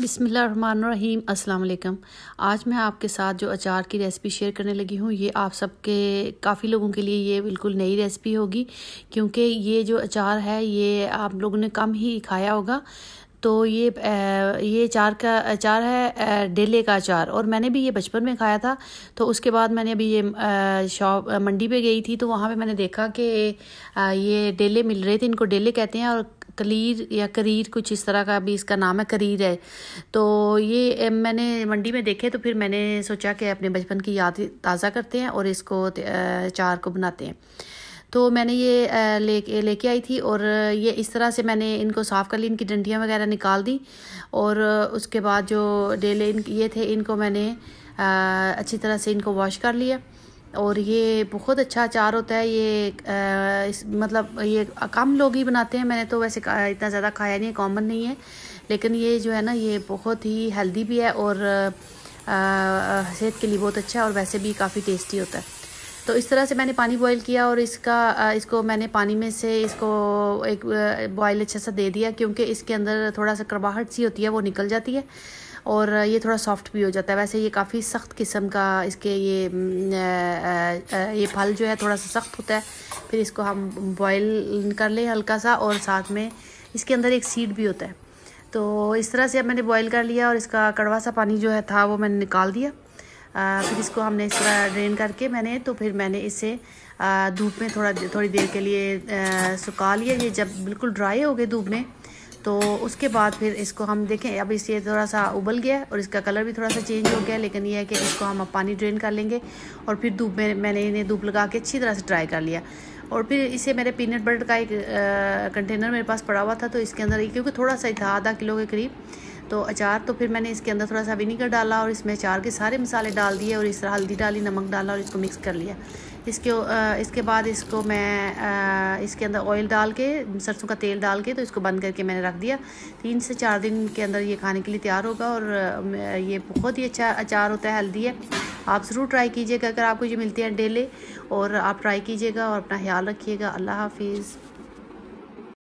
बिसमीम् अस्सलाम आज मैं आपके साथ जो अचार की रेसिपी शेयर करने लगी हूँ ये आप सबके काफ़ी लोगों के लिए ये बिल्कुल नई रेसिपी होगी क्योंकि ये जो अचार है ये आप लोगों ने कम ही खाया होगा तो ये ये चार का चार है डेले का चार और मैंने भी ये बचपन में खाया था तो उसके बाद मैंने अभी ये शॉप मंडी पे गई थी तो वहाँ पे मैंने देखा कि ये डेले मिल रहे थे इनको डेले कहते हैं और कलीर या करीर कुछ इस तरह का भी इसका नाम है करीर है तो ये मैंने मंडी में देखे तो फिर मैंने सोचा कि अपने बचपन की याद ताज़ा करते हैं और इसको चार को बनाते हैं तो मैंने ये ले लेके आई थी और ये इस तरह से मैंने इनको साफ़ कर ली इनकी डंडियाँ वगैरह निकाल दी और उसके बाद जो डेले इन ये थे इनको मैंने अच्छी तरह से इनको वॉश कर लिया और ये बहुत अच्छा अचार होता है ये आ, इस, मतलब ये कम लोग ही बनाते हैं मैंने तो वैसे इतना ज़्यादा खाया नहीं है कॉमन नहीं है लेकिन ये जो है ना ये बहुत ही हेल्दी भी है और सेहत के लिए बहुत अच्छा है और वैसे भी काफ़ी टेस्टी होता है तो इस तरह से मैंने पानी बॉईल किया और इसका इसको मैंने पानी में से इसको एक बॉईल अच्छा सा दे दिया क्योंकि इसके अंदर थोड़ा सा कड़वाहट सी होती है वो निकल जाती है और ये थोड़ा सॉफ्ट भी हो जाता है वैसे ये काफ़ी सख्त किस्म का इसके ये ये फल जो है थोड़ा सा सख्त होता है फिर इसको हम बॉयल कर लें हल्का सा और साथ में इसके अंदर एक सीड भी होता है तो इस तरह से अब मैंने बॉईल कर लिया और इसका कड़वा सा पानी जो है था वो मैंने निकाल दिया फिर इसको हमने इस तरह ड्रेन करके मैंने तो फिर मैंने इसे धूप में थोड़ा थोड़ी देर के लिए सुखा लिया ये जब बिल्कुल ड्राई हो गए धूप में तो उसके बाद फिर इसको हम देखें अब इस ये थोड़ा सा उबल गया और इसका कलर भी थोड़ा सा चेंज हो गया लेकिन ये है कि इसको हम पानी ड्रेन कर लेंगे और फिर धूप में मैंने इन्हें धूप लगा के अच्छी तरह से ड्राई कर लिया और फिर इसे मेरे पीनट बटर का एक कंटेनर मेरे पास पड़ा हुआ था तो इसके अंदर क्योंकि थोड़ा सा ही था आधा किलो के करीब तो अचार तो फिर मैंने इसके अंदर थोड़ा सा विनीगर डाला और इसमें अचार के सारे मसाले डाल दिए और इस तरह हल्दी डाली नमक डाला और इसको मिक्स कर लिया इसके इसके बाद इसको मैं इसके अंदर ऑयल डाल के सरसों का तेल डाल के तो इसको बंद करके मैंने रख दिया तीन से चार दिन के अंदर ये खाने के लिए तैयार होगा और ये बहुत ही अच्छा अचार होता है हल्दी है आप ज़रूर ट्राई कीजिएगा अगर आपको ये मिलते हैं डेले और आप ट्राई कीजिएगा और अपना ख्याल रखिएगा अल्लाह हाफिज़